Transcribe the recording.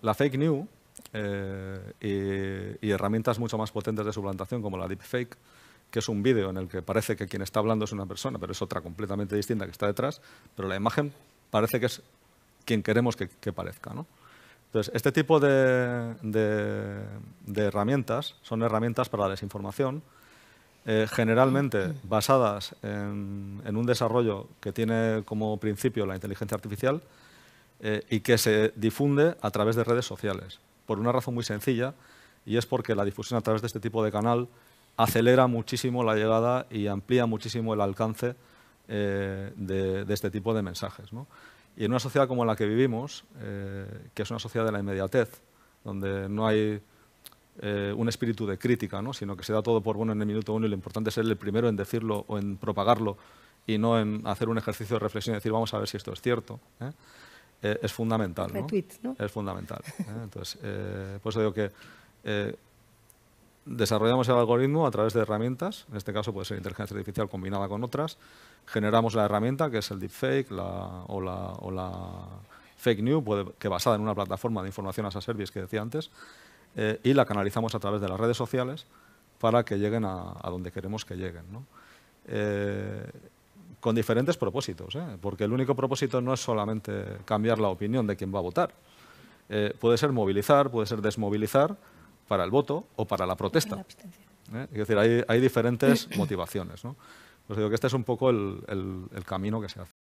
la fake news eh, y, herramientas mucho más potentes de suplantación como la deepfake, que es un vídeo en el que parece que quien está hablando es una persona, pero es otra completamente distinta que está detrás, pero la imagen parece que es quien queremos que, parezca. Entonces, este tipo de, herramientas son herramientas para la desinformación, eh, generalmente basadas en, un desarrollo que tiene como principio la inteligencia artificial, eh, y que se difunde a través de redes sociales, por una razón muy sencilla, y es porque la difusión a través de este tipo de canal acelera muchísimo la llegada y amplía muchísimo el alcance eh, de, este tipo de mensajes. Y en una sociedad como la que vivimos, eh, que es una sociedad de la inmediatez, donde no hay un espíritu de crítica, sino que se da todo por bueno en el minuto uno y lo importante es ser el primero en decirlo o en propagarlo y no en hacer un ejercicio de reflexión y decir vamos a ver si esto es cierto. Eh, es fundamental. ¿no? Es fundamental. ¿eh? Entonces, eh, por eso digo que eh, desarrollamos el algoritmo a través de herramientas, en este caso puede ser inteligencia artificial combinada con otras, generamos la herramienta que es el deepfake la, o, la, o, la, fake news, que basada en una plataforma de información as a service que decía antes, y la canalizamos a través de las redes sociales para que lleguen a, donde queremos que lleguen. ¿no? con diferentes propósitos, ¿eh? porque el único propósito no es solamente cambiar la opinión de quien va a votar. Eh, puede ser movilizar, puede ser desmovilizar para el voto o para la protesta. ¿eh? es decir, hay, diferentes motivaciones. ¿no? Pues digo que este es un poco el camino que se hace.